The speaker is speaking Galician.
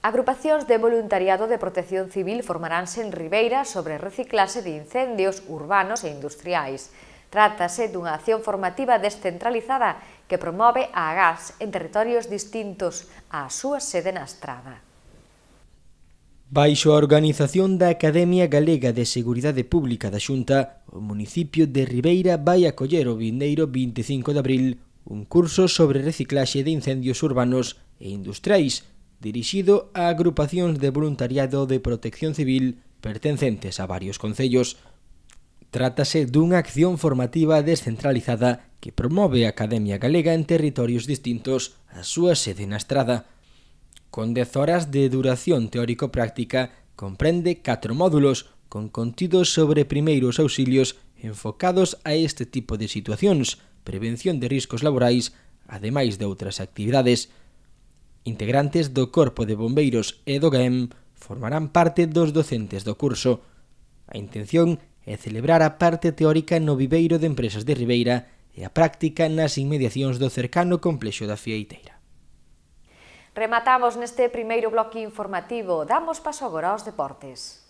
Agrupacións de voluntariado de protección civil formaránse en Ribeira sobre reciclase de incendios urbanos e industriais. Trátase dunha acción formativa descentralizada que promove a gas en territorios distintos á súa sede na Estrada. Baixo a organización da Academia Galega de Seguridade Pública da Xunta, o municipio de Ribeira vai acoller o vindeiro 25 de abril un curso sobre reciclaxe de incendios urbanos e industriais dirixido a agrupacións de voluntariado de protección civil pertencentes a varios concellos. Trátase dunha acción formativa descentralizada que promove a Academia Galega en territorios distintos á súa sede na Estrada. Con 10 horas de duración teórico-práctica, comprende 4 módulos con contidos sobre primeiros auxilios enfocados a este tipo de situacións, prevención de riscos laborais, ademais de outras actividades. Integrantes do Corpo de Bombeiros e do GAEM formarán parte dos docentes do curso. A intención é celebrar a parte teórica no viveiro de empresas de Ribeira e a práctica nas inmediacións do cercano complexo da Fieiteira. Rematamos neste primeiro bloque informativo. Damos paso agora aos deportes.